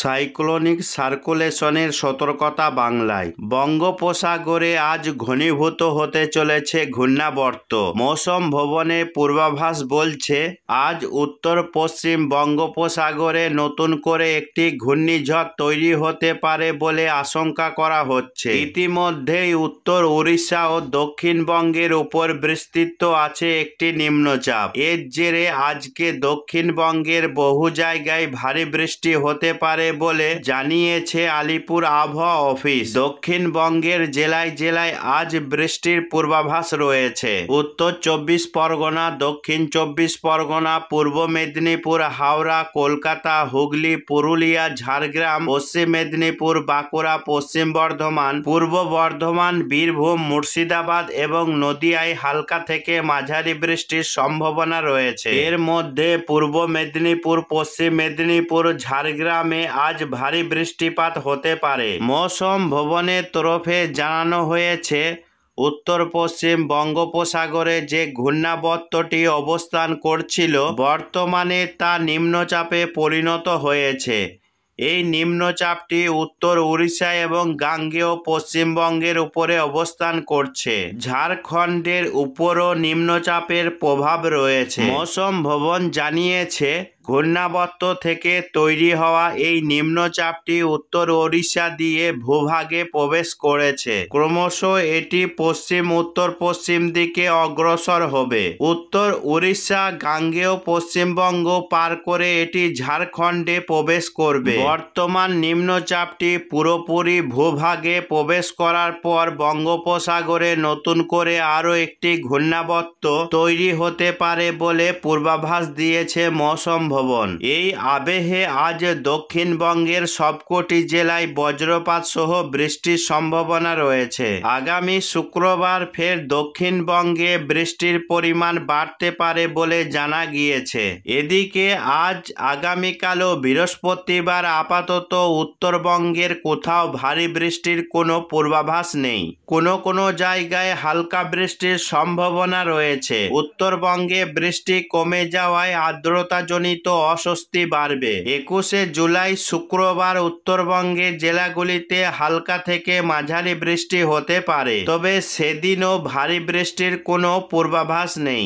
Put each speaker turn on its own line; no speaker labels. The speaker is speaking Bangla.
সাইক্লোনিক সার্কুলেশনের সতর্কতা বাংলায় বঙ্গোপসাগরে আজ ঘনীভূত হতে চলেছে ঘূর্ণাবর্ত মৌসম ভবনে পূর্বাভাস বলছে আজ উত্তর পশ্চিম বঙ্গোপসাগরে নতুন করে একটি ঘূর্ণিঝড় তৈরি হতে পারে বলে আশঙ্কা করা হচ্ছে ইতিমধ্যেই উত্তর উড়িষ্যা ও দক্ষিণবঙ্গের উপর বিস্তৃত আছে একটি নিম্নচাপ এর জেরে আজকে দক্ষিণবঙ্গের বহু জায়গায় ভারী বৃষ্টি হতে পারে পারে বলে জানিয়েছে আলিপুর আবহাওয়া অফিস দক্ষিণবঙ্গের জেলায় জেলায় আজ বৃষ্টির পূর্বাভাস রয়েছে উত্তর চব্বিশ পরগনা দক্ষিণ চব্বিশ পরগনা পূর্ব মেদিনীপুর হাওড়া কলকাতা হুগলি পুরুলিয়া ঝাড়গ্রাম পশ্চিম মেদিনীপুর বাঁকুড়া পশ্চিম বর্ধমান পূর্ব বর্ধমান বীরভূম মুর্শিদাবাদ এবং নদিয়ায় হালকা থেকে মাঝারি বৃষ্টির সম্ভাবনা রয়েছে এর মধ্যে পূর্ব মেদিনীপুর পশ্চিম মেদিনীপুর ঝাড়গ্রামে আজ ভারী বৃষ্টিপাত হতে পারে মৌসুম ভবনের তরফে জানানো হয়েছে উত্তর পশ্চিম বঙ্গোপসাগরে যে ঘূর্ণাবর্তটি অবস্থান করছিল বর্তমানে তা নিম্নচাপে পরিণত হয়েছে এই নিম্নচাপটি উত্তর উড়িষ্যা এবং গাঙ্গেয় পশ্চিমবঙ্গের উপরে অবস্থান করছে ঝাড়খণ্ডের উপরও নিম্নচাপের প্রভাব রয়েছে মৌসুম ভবন জানিয়েছে ঘূর্ণাবর্ত থেকে তৈরি হওয়া এই নিম্নচাপটি উত্তর ওড়িশা দিয়ে ভূভাগে প্রবেশ করেছে ক্রমশ এটি পশ্চিম উত্তর পশ্চিম দিকে অগ্রসর হবে উত্তর উড়িষ্যা গাঙ্গেয় পশ্চিমবঙ্গ পার করে এটি ঝাড়খণ্ডে প্রবেশ করবে বর্তমান নিম্নচাপটি পুরোপুরি ভূভাগে প্রবেশ করার পর বঙ্গোপসাগরে নতুন করে আরও একটি ঘূর্ণাবর্ত তৈরি হতে পারে বলে পূর্বাভাস দিয়েছে মৌসম সম্ভাবন এই আবেহে আজ দক্ষিণবঙ্গের সবকটি জেলায় বজ্রপাত সহ বৃষ্টির সম্ভাবনা রয়েছে আগামী শুক্রবার ফের দক্ষিণবঙ্গে বৃষ্টির পরিমাণ বাড়তে পারে বলে জানা গিয়েছে এদিকে আজ আগামীকালও বৃহস্পতিবার আপাতত উত্তরবঙ্গের কোথাও ভারী বৃষ্টির কোনো পূর্বাভাস নেই কোনো কোনো জায়গায় হালকা বৃষ্টির সম্ভাবনা রয়েছে উত্তরবঙ্গে বৃষ্টি কমে যাওয়ায় আর্দ্রতাজনিত জনিত অস্বস্তি বাড়বে একুশে জুলাই শুক্রবার উত্তরবঙ্গের জেলাগুলিতে হালকা থেকে মাঝারি বৃষ্টি হতে পারে তবে সেদিনও ভারী বৃষ্টির কোনো পূর্বাভাস নেই